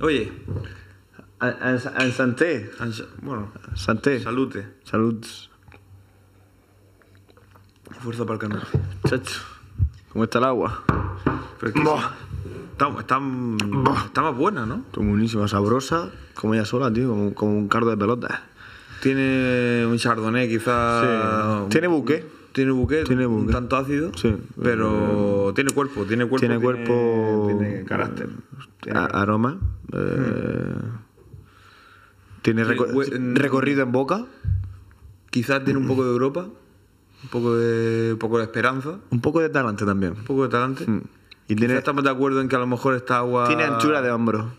Oye, en Santé. Bueno, Santé. Salute. Salud. Fuerza para el canal. Chacho, ¿cómo está el agua? está, está, está, más buena, ¿no? Está buenísima, sabrosa, como ella sola, tío, como, un cardo de pelota. Tiene un chardonnay, quizás. Sí. Tiene buque tiene buque, tiene buque. un tanto ácido, eh, pero tiene cuerpo, tiene cuerpo. Tiene, cuerpo, tiene, carácter. Eh, aroma. Eh, tiene recorrido en boca. Quizás tiene un poco de Europa, un poco de, poco de esperanza. Un poco de talante también. Un poco de talante. Mm. Y estamos de acuerdo en que a lo mejor esta agua. Tiene anchura de hombro.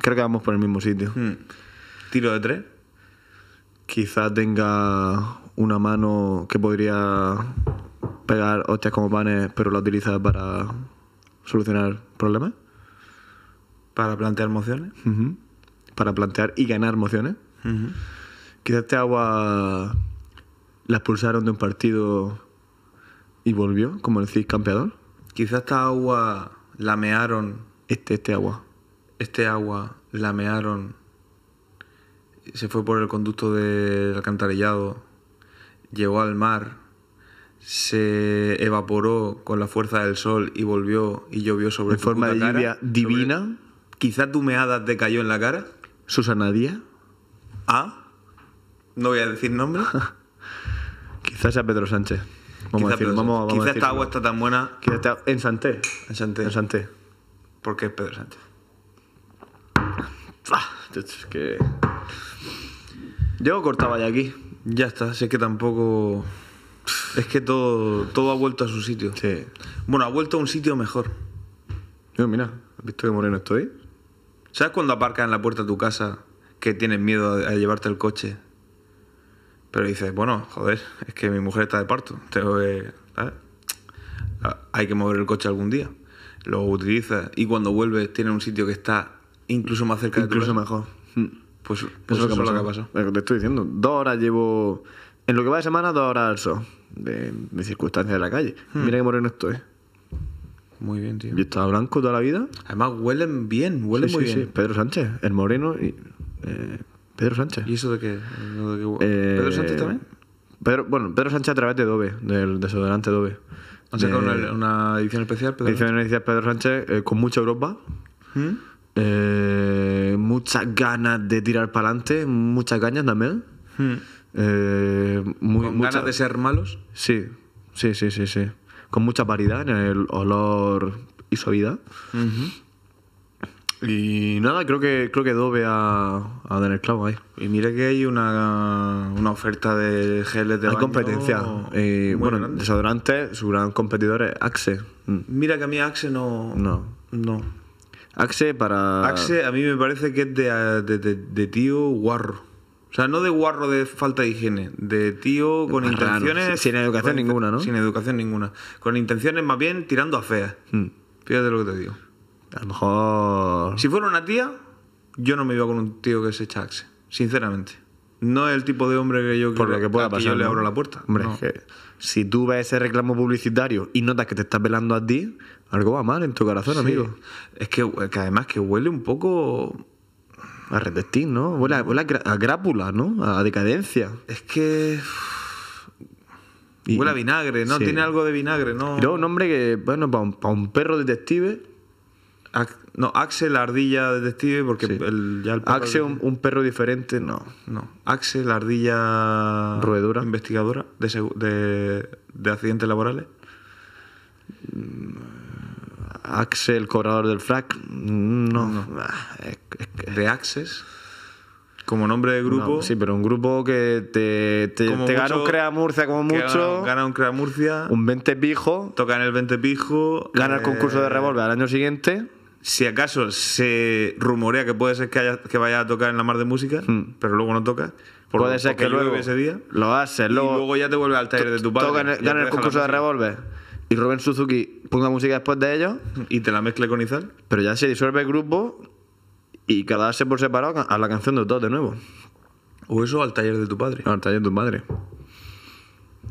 Creo que vamos por el mismo sitio. Mm. Tiro de tres quizá tenga una mano que podría pegar hostias como panes, pero la utiliza para solucionar problemas. Para plantear mociones. Para plantear y ganar mociones. Quizá Quizás este agua la expulsaron de un partido y volvió, como decís, campeador. Quizás esta agua lamearon. Este, este agua. Este agua lamearon se fue por el conducto del alcantarillado, llegó al mar, se evaporó con la fuerza del sol y volvió y llovió sobre en forma de lluvia divina. ¿Quizás Quizá tu meada te cayó en la cara. Susana Díaz. Ah, no voy a decir nombre. Quizás sea Pedro Sánchez. Vamos a vamos, esta agua está tan buena. en Santé. En Santé. En Santé. Porque es Pedro Sánchez. que... Yo cortaba ya aquí. Ya está, sé que tampoco. Es que todo, todo ha vuelto a su sitio. Sí. Bueno, ha vuelto a un sitio mejor. Yo, mira, ¿has visto qué moreno estoy? ¿Sabes cuando aparcas en la puerta de tu casa que tienes miedo a, llevarte el coche? Pero dices, bueno, joder, es que mi mujer está de parto. Tengo que, ah, Hay que mover el coche algún día. Lo utilizas y cuando vuelves tiene un sitio que está incluso más cerca de tu Incluso mejor. Mm. Pues, pues, pues eso es lo que, lo que ha pasado. Te estoy diciendo, dos horas llevo. En lo que va de semana, dos horas al sol. De, circunstancias de la calle. Hmm. Mira qué moreno estoy. Muy bien, tío. Y estaba blanco toda la vida. Además, huelen bien, huelen muy bien. Sí. Pedro Sánchez, el moreno y. Eh, Pedro Sánchez. ¿Y eso de qué? ¿Pedro Sánchez eh, también? Pedro, bueno, Pedro Sánchez a través de Dove, del desodorante Dove. ¿Han sacado una, edición especial, Pedro Edición especial Pedro Sánchez eh, con mucha Europa. ¿Mm? Eh, muchas ganas de tirar para adelante, muchas cañas también. Hmm. Eh, ¿Con ganas de ser malos? Sí, sí, sí, sí, sí. Con mucha paridad en el olor y suavidad. Y nada, creo que creo que Dove a, a dar el clavo ahí. Y mira que hay una, oferta de geles de Hay competencia. bueno, grande. su gran competidor es Axe. Mm. Mira que a mí Axe no. No. No. Axe para. Axe a mí me parece que es de, de, tío guarro. O sea, no de guarro de falta de higiene, de tío con intenciones. Sin educación ninguna, ¿no? Sin educación ninguna. Con intenciones más bien tirando a feas. Hmm. Fíjate lo que te digo. A lo mejor. Si fuera una tía, yo no me iba con un tío que se echa Axe, sinceramente. No es el tipo de hombre que yo Por que pueda ah, pues pasar. yo le abro la puerta. Hombre, es que si tú ves ese reclamo publicitario y notas que te estás pelando a ti, algo va mal en tu corazón, amigo. Es eh, que, además que huele un poco. A Redestín, ¿no? Huele a, a, grápula, ¿no? A decadencia. Es que. huele a vinagre, ¿no? Tiene algo de vinagre, ¿no? Pero un hombre que, bueno, para un, para un perro detective, no, Axel ardilla detective, porque el, ya perro un, perro diferente, no, no. Axel la ardilla. Roedora. Investigadora de, accidentes laborales. Mm, Axel, el cobrador del frac. Mm, no. no. Ah, de Axes. Como nombre de grupo. sí, pero un grupo que te, te, gana un Crea Murcia como mucho. Gana, un Crea Murcia. Un 20 pijo. en el 20 pijo. Gana el eh, concurso de revólver al año siguiente si acaso se rumorea que puede ser que, que vaya a tocar en la mar de música, hmm. pero luego no toca. puede ser que luego ese día. Lo hace luego. Y luego ya te vuelve al taller de tu padre. Toca en el, concurso de revolver Y Rubén Suzuki ponga música después de ellos. Y te la mezcle con Izal. Pero ya se disuelve el grupo y cada se por separado a la canción de todos de nuevo. O eso al taller de tu padre. Al taller de tu madre.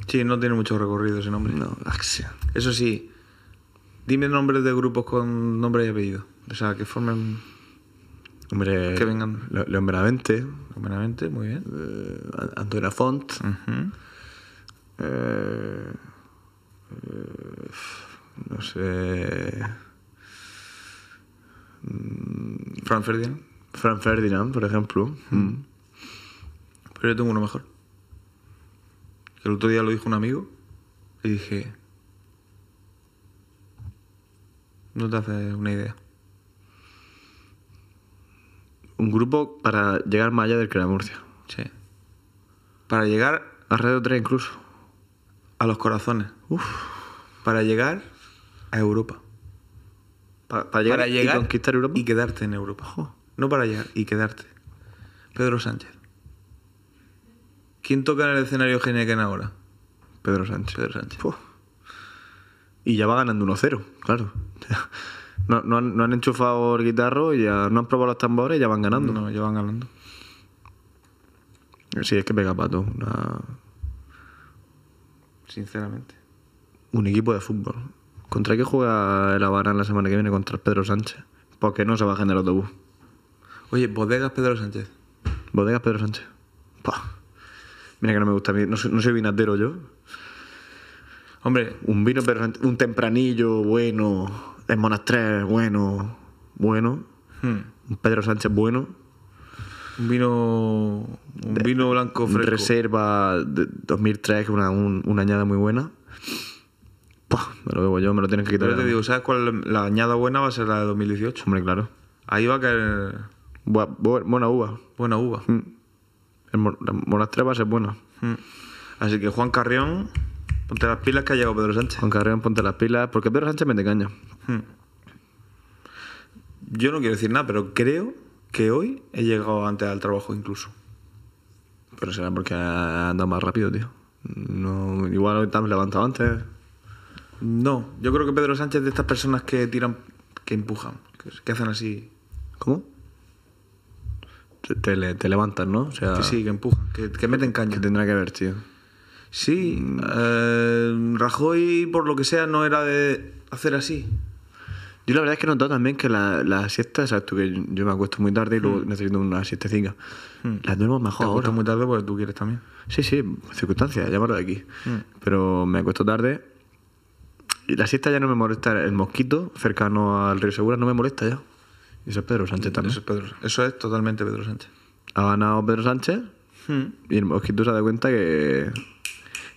Sí, no tiene mucho recorrido ese nombre. No, Axia. Eso sí, Dime nombres de grupos con nombre y apellido. O sea, que formen. Hombre. Que vengan. Le León Benavente. muy bien. Eh, Font. Eh, eh, no sé. Mm, Fran Ferdinand. Fran Ferdinand, por ejemplo. Pero yo tengo uno mejor. El otro día lo dijo un amigo y dije, no te haces una idea. Un grupo para llegar más allá del que la Murcia. Sí. Para llegar a Radio 3 incluso. A los corazones. Para llegar a Europa. Para, llegar, y conquistar Europa. Y quedarte en Europa. No para llegar, y quedarte. Pedro Sánchez. ¿Quién toca en el escenario genial ahora? Pedro Sánchez. Pedro Sánchez y ya va ganando 1-0, claro. No, han, enchufado el guitarro, y ya no han probado los tambores y ya van ganando. No, ya van ganando. Sí, es que pega pato. Sinceramente. Un equipo de fútbol. ¿Contra qué juega el Habana la semana que viene? Contra Pedro Sánchez. Porque pues no se va a generar autobús. Oye, bodegas Pedro Sánchez. Bodegas Pedro Sánchez. Mira que no me gusta a mí. No soy, no soy vinatero yo. Hombre, un vino, un tempranillo bueno, el monastrell bueno, bueno, hmm. un Pedro Sánchez bueno. Un vino, un vino blanco fresco. Reserva de 2003, una, una añada muy buena. me lo bebo yo, me lo tienes que quitar. Pero te digo, ¿sabes cuál? La añada buena va a ser la de 2018. Hombre, claro. Ahí va a caer. Buena, uva. Buena uva. Hmm. El, la, va a ser buena. Hmm. Así que Juan Carrión, Ponte las pilas que ha llegado Pedro Sánchez. Juan Carrión, ponte las pilas, porque Pedro Sánchez me te engaña. Hmm. Yo no quiero decir nada, pero creo que hoy he llegado antes al trabajo incluso. Pero será porque ha andado más rápido, tío. No, igual hoy te has levantado antes. No, yo creo que Pedro Sánchez es de estas personas que tiran, que empujan, que, hacen así. ¿Cómo? Te, levantan, ¿no? que sí, que empujan, que, que meten caña. Que tendrá que ver, tío. Sí, eh, Rajoy, por lo que sea, no era de hacer así. Yo la verdad es que he notado también que las la siesta, sabes tú que yo, me acuesto muy tarde y luego mm. necesito una siestecita. Mm. Las duermo mejor Te ahora. muy tarde porque tú quieres también. Sí, sí, circunstancias, llamarlo de aquí. Mm. Pero me acuesto tarde y la siesta ya no me molesta. El mosquito cercano al río Segura no me molesta ya. Y eso es Pedro Sánchez también. Eso es, Pedro, eso es totalmente Pedro Sánchez. Ha ganado Pedro Sánchez y el mosquito se da cuenta que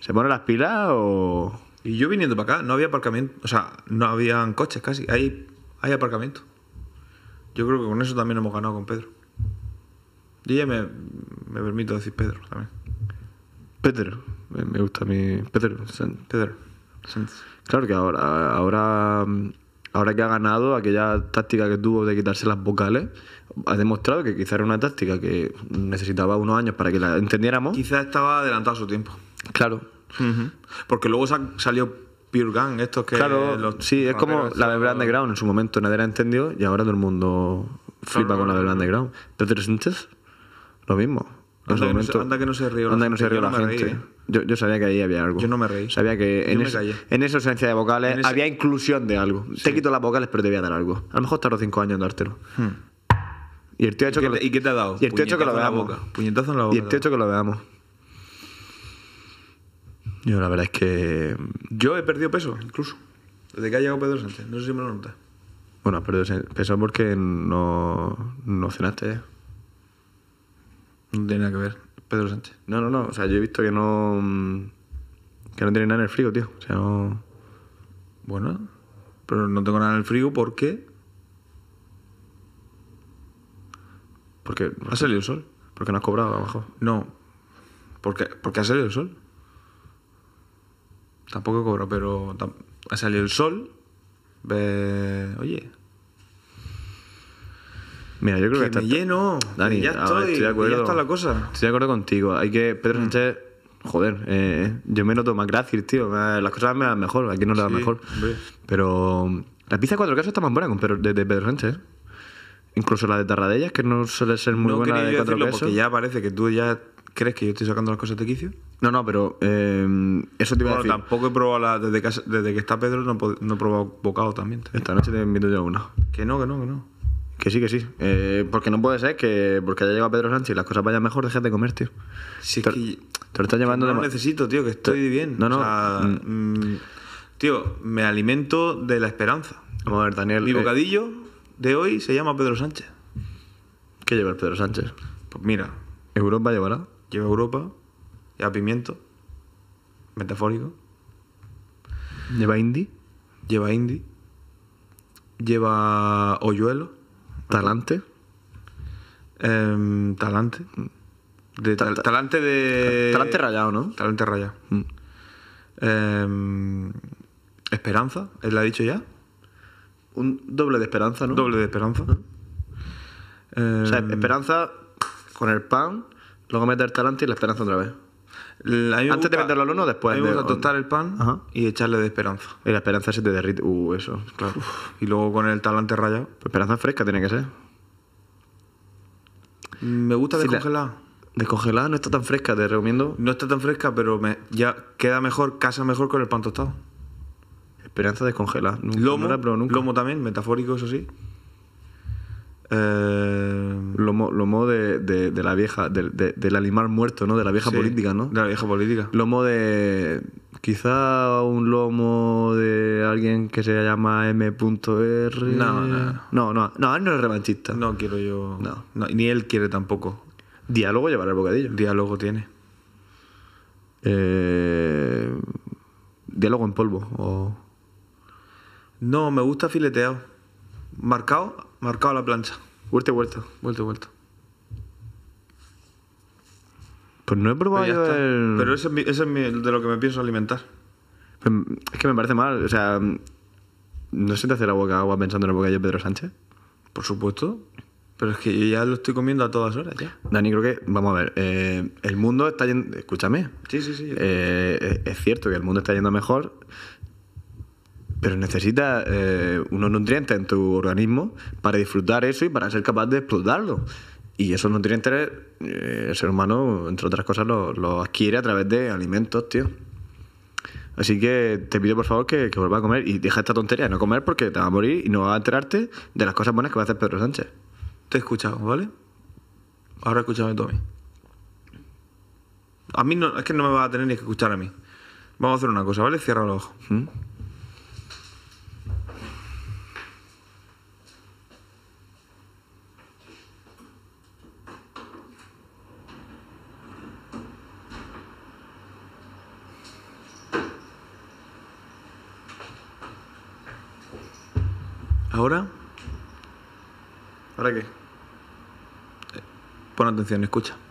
¿Se pone las pilas o...? Y yo viniendo para acá, no había aparcamiento, o sea, no habían coches casi, hay, hay aparcamiento. Yo creo que con eso también hemos ganado con Pedro. Yo ya me, permito decir Pedro también. Pedro, me gusta a mi... Pedro, Pedro. Claro que ahora, ahora, ahora que ha ganado aquella táctica que tuvo de quitarse las vocales, ha demostrado que quizá era una táctica que necesitaba unos años para que la entendiéramos. Quizá estaba adelantado su tiempo. Claro. Porque luego salió Pure Gun, estos que. Claro, sí, es como la de Underground en su momento nadie la entendió y ahora todo el mundo flipa con la de Underground Ground. Peter Sánchez, lo mismo. En anda, que no se, anda que no se la gente. yo, sabía que ahí había algo. Yo no me reí. Sabía que en, esa ausencia de vocales había inclusión de algo. Te quito las vocales, pero te voy a dar algo. A lo mejor tardó cinco años en dártelo. Hmm. Y el tío ¿Y qué te ha dado? Y el tío ha hecho que lo veamos. Puñetazo en la boca. Y el tío ha hecho que lo veamos. Yo la verdad es que... Mm, yo he perdido peso, incluso. Desde que ha llegado Pedro Sánchez. No sé si me lo notas. Bueno, has perdido peso porque no, no cenaste. No tiene nada que ver. Pedro Sánchez. No, no, no. O sea, yo he visto que no... Mm, que no tiene nada en el frío, tío. O sea, no... Bueno, pero no tengo nada en el frío porque... Porque... ¿Ha salido el sol? Porque no has cobrado abajo. No. Porque, porque ha salido el sol. Tampoco cobro, pero ha salido el sol. Eh, oye. Mira, yo creo que, está. Me lleno. Dani, ya estoy, estoy de acuerdo. Ya está la cosa. Estoy de acuerdo contigo. Hay que. Pedro Sánchez. Joder, eh, yo me noto más gracias, tío. Las cosas me dan mejor, aquí no le dan mejor. Pero la pizza cuatro quesos está más buena con Pedro, de, Pedro Sánchez. Incluso la de Tarradellas, que no suele ser muy buena de cuatro quesos. Porque ya parece que tú ya ¿Crees que yo estoy sacando las cosas de quicio? No, no, pero em, eso te iba tampoco he probado desde, que, está Pedro no, he probado bocado también. Esta noche te invito yo una. Que no, que no, que no. Que sí, que sí. Eh, porque no puede ser que porque haya llegado Pedro Sánchez y las cosas vayan mejor, déjate de comer, tío. Si es que, te lo estás llevando No necesito, tío, que estoy bien. No, no. O mm. Mm, tío, me alimento de la esperanza. Vamos a ver, Daniel. Mi eh, bocadillo de hoy se llama Pedro Sánchez. ¿Qué lleva el Pedro Sánchez? Pues mira. Europa llevará Lleva Europa, lleva Pimiento, metafórico. Lleva Indy. Lleva indie Lleva Hoyuelo. Talante. Em, talante. De, talante de. Talante rayado, ¿no? Talante rayado. Mm. Em, esperanza, él la ha dicho ya. Un doble de esperanza, ¿no? Doble de esperanza. o sea, em, esperanza con el pan Luego meter el talante y la esperanza otra vez. Antes de meterlo al horno, después. A mí tostar el pan y echarle de esperanza. Y la esperanza se te derrite. Uh, eso, claro. Y luego con el talante rayado. Pues esperanza fresca tiene que ser. Me gusta descongelar. descongelar. descongelada no está tan fresca, te recomiendo. No está tan fresca, pero me, ya queda mejor, casa mejor con el pan tostado. Esperanza descongelada. lomo, nunca. lomo también, metafórico, eso sí. Eh, lomo, de, la vieja, del animal muerto, ¿no? De la vieja política, ¿no? De la vieja política. Lomo de. Quizá un lomo de alguien que se llama M.R. No, no. No, no, no, él no es revanchista. No quiero yo. No. ni él quiere tampoco. Diálogo llevar el bocadillo. Diálogo tiene. Eh, Diálogo en polvo. No, me gusta fileteado. Marcado marcado la plancha. Vuelto y vuelto. Vuelto y Pues no he probado Pero, el... Pero ese es, de lo que me pienso alimentar. Pues, es que me parece mal, o sea. ¿No se te hace la boca agua pensando en la bocadillo de Pedro Sánchez? Por supuesto. Pero es que ya lo estoy comiendo a todas horas, ya. Dani, creo que, vamos a ver, eh, el mundo está yendo, escúchame. Sí, sí, sí. Eh, eh, es cierto que el mundo está yendo mejor, pero necesitas eh, unos nutrientes en tu organismo para disfrutar eso y para ser capaz de explotarlo. Y esos nutrientes eh, el ser humano, entre otras cosas, los lo adquiere a través de alimentos, tío. Así que te pido por favor que, que vuelvas a comer y deja esta tontería de no comer porque te vas a morir y no vas a enterarte de las cosas buenas que va a hacer Pedro Sánchez. Te he escuchado, ¿vale? Ahora escúchame a mí. A mí no, es que no me va a tener ni que escuchar a mí. Vamos a hacer una cosa, ¿vale? Cierra los ojos. ¿Mm? pon atención, escucha.